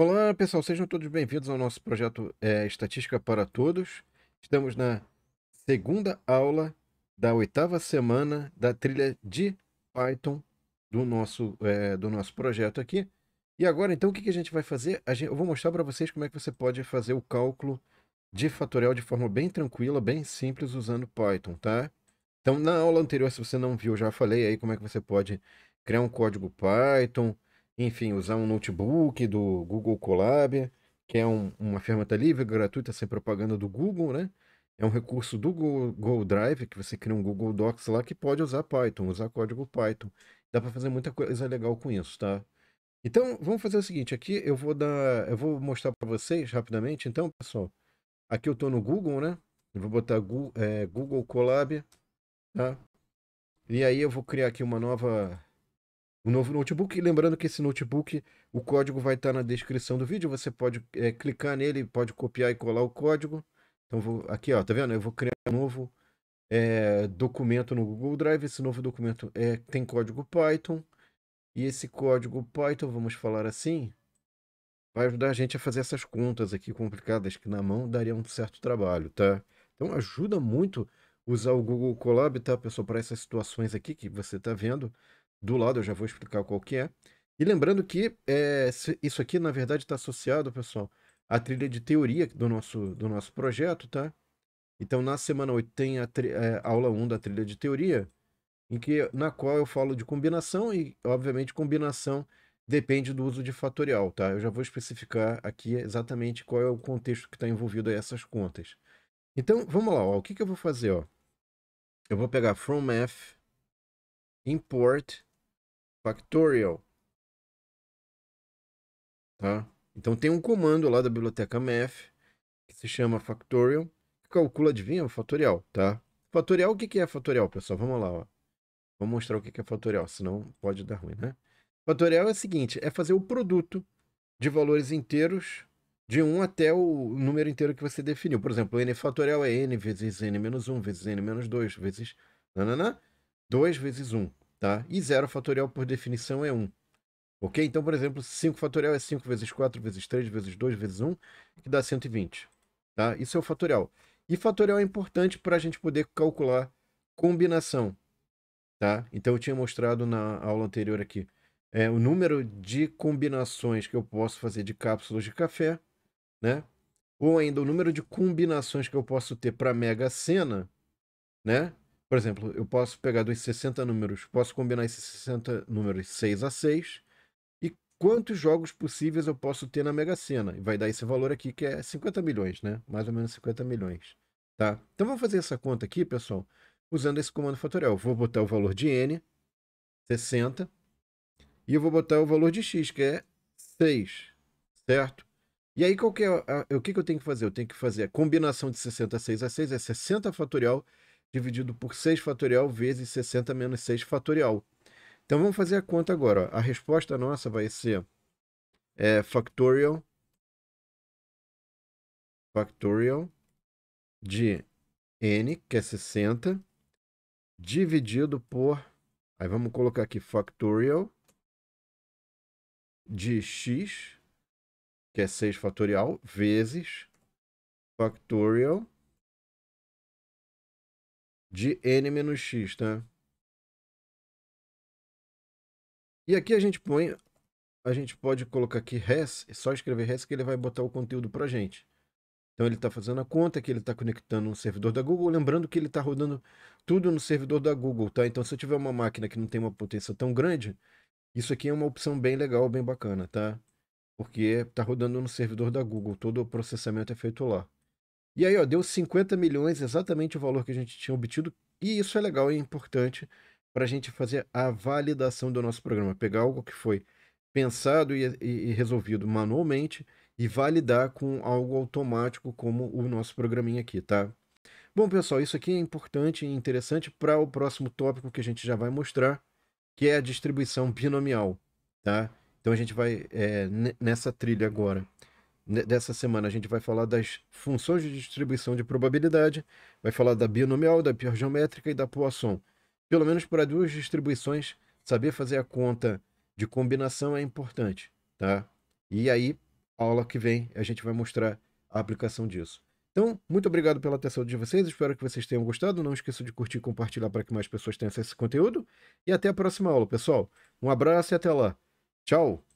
Olá, pessoal, sejam todos bem-vindos ao nosso projeto é, Estatística para Todos. Estamos na segunda aula da oitava semana da trilha de Python do nosso, é, do nosso projeto aqui. E agora, então, o que, a gente vai fazer? Gente, eu vou mostrar para vocês como é que você pode fazer o cálculo de fatorial de forma bem tranquila, bem simples, usando Python, tá? Então, na aula anterior, se você não viu, eu já falei aí como é que você pode criar um código Python, enfim, usar um notebook do Google Colab, que é um, uma ferramenta livre, gratuita, sem propaganda do Google, né? É um recurso do Google Drive, que você cria um Google Docs lá, que pode usar Python, usar código Python. Dá para fazer muita coisa legal com isso, tá? Então, vamos fazer o seguinte, aqui eu vou dar, eu vou mostrar para vocês rapidamente. Então, pessoal, aqui eu tô no Google, né? Eu vou botar Google, é, Google Colab, tá? E aí eu vou criar aqui uma nova o novo notebook. E lembrando que esse notebook, o código vai estar tá na descrição do vídeo. Você pode é, clicar nele, pode copiar e colar o código. Então, vou, aqui, ó, tá vendo? Eu vou criar um novo é, documento no Google Drive. Esse novo documento é, tem código Python. E esse código Python, vamos falar assim, vai ajudar a gente a fazer essas contas aqui complicadas que na mão daria um certo trabalho, tá? Então ajuda muito usar o Google Colab, tá, pessoal, para essas situações aqui que você está vendo do lado, eu já vou explicar qual que é. E lembrando que é, isso aqui, na verdade, está associado, pessoal, à trilha de teoria do nosso, do nosso projeto, tá? Então, na semana 8 tem a, é, aula 1 da trilha de teoria, em que, na qual eu falo de combinação e, obviamente, combinação depende do uso de fatorial, tá? Eu já vou especificar aqui exatamente qual é o contexto que está envolvido a essas contas. Então, vamos lá, ó, o que, que eu vou fazer, ó? Eu vou pegar from math, import Factorial. Tá? Então tem um comando lá da biblioteca math que se chama factorial, que calcula, adivinha, o fatorial, tá? Fatorial, o que é fatorial, pessoal? Vamos lá, ó. Vou mostrar o que é fatorial, senão pode dar ruim, né? Fatorial é o seguinte, é fazer o produto de valores inteiros de 1 até o número inteiro que você definiu. Por exemplo, n fatorial é n vezes n menos 1, vezes n menos 2, vezes... Nananã, 2 vezes 1 tá? E 0 fatorial, por definição, é 1. Um. Ok? Então, por exemplo, 5 fatorial é 5 vezes 4, vezes 3, vezes 2, vezes 1, que dá 120. Tá? Isso é o fatorial. E fatorial é importante para a gente poder calcular combinação. Tá? Então, eu tinha mostrado na aula anterior aqui é, o número de combinações que eu posso fazer de cápsulas de café, né? Ou ainda o número de combinações que eu posso ter para a Mega Sena, né? Por exemplo, eu posso pegar dos 60 números, posso combinar esses 60 números 6 a 6 e quantos jogos possíveis eu posso ter na Mega Sena. vai dar esse valor aqui que é 50 milhões, né? Mais ou menos 50 milhões, tá? Então vamos fazer essa conta aqui, pessoal, usando esse comando fatorial. vou botar o valor de n, 60, e eu vou botar o valor de x, que é 6, certo? E aí, qual que é a, a, o que, que eu tenho que fazer? Eu tenho que fazer a combinação de 60 a 6 a 6, é 60 fatorial dividido por 6 fatorial vezes 60 menos 6 fatorial. Então vamos fazer a conta agora. Ó. A resposta nossa vai ser é, factorial factorial de n, que é 60, dividido por, aí vamos colocar aqui factorial de x, que é 6 fatorial, vezes factorial de n menos x, tá? E aqui a gente põe, a gente pode colocar aqui res, é só escrever res que ele vai botar o conteúdo para gente. Então ele está fazendo a conta que ele está conectando um servidor da Google, lembrando que ele está rodando tudo no servidor da Google, tá? Então se eu tiver uma máquina que não tem uma potência tão grande, isso aqui é uma opção bem legal, bem bacana, tá? Porque está rodando no servidor da Google, todo o processamento é feito lá. E aí, ó, deu 50 milhões, exatamente o valor que a gente tinha obtido. E isso é legal e é importante para a gente fazer a validação do nosso programa. Pegar algo que foi pensado e, e, e resolvido manualmente e validar com algo automático como o nosso programinha aqui, tá? Bom, pessoal, isso aqui é importante e interessante para o próximo tópico que a gente já vai mostrar, que é a distribuição binomial, tá? Então a gente vai é, nessa trilha agora dessa semana a gente vai falar das funções de distribuição de probabilidade, vai falar da binomial, da pior geométrica e da Poisson. Pelo menos para duas distribuições, saber fazer a conta de combinação é importante, tá? E aí, aula que vem, a gente vai mostrar a aplicação disso. Então, muito obrigado pela atenção de vocês, espero que vocês tenham gostado. Não esqueça de curtir e compartilhar para que mais pessoas tenham acesso a esse conteúdo. E até a próxima aula, pessoal. Um abraço e até lá. Tchau!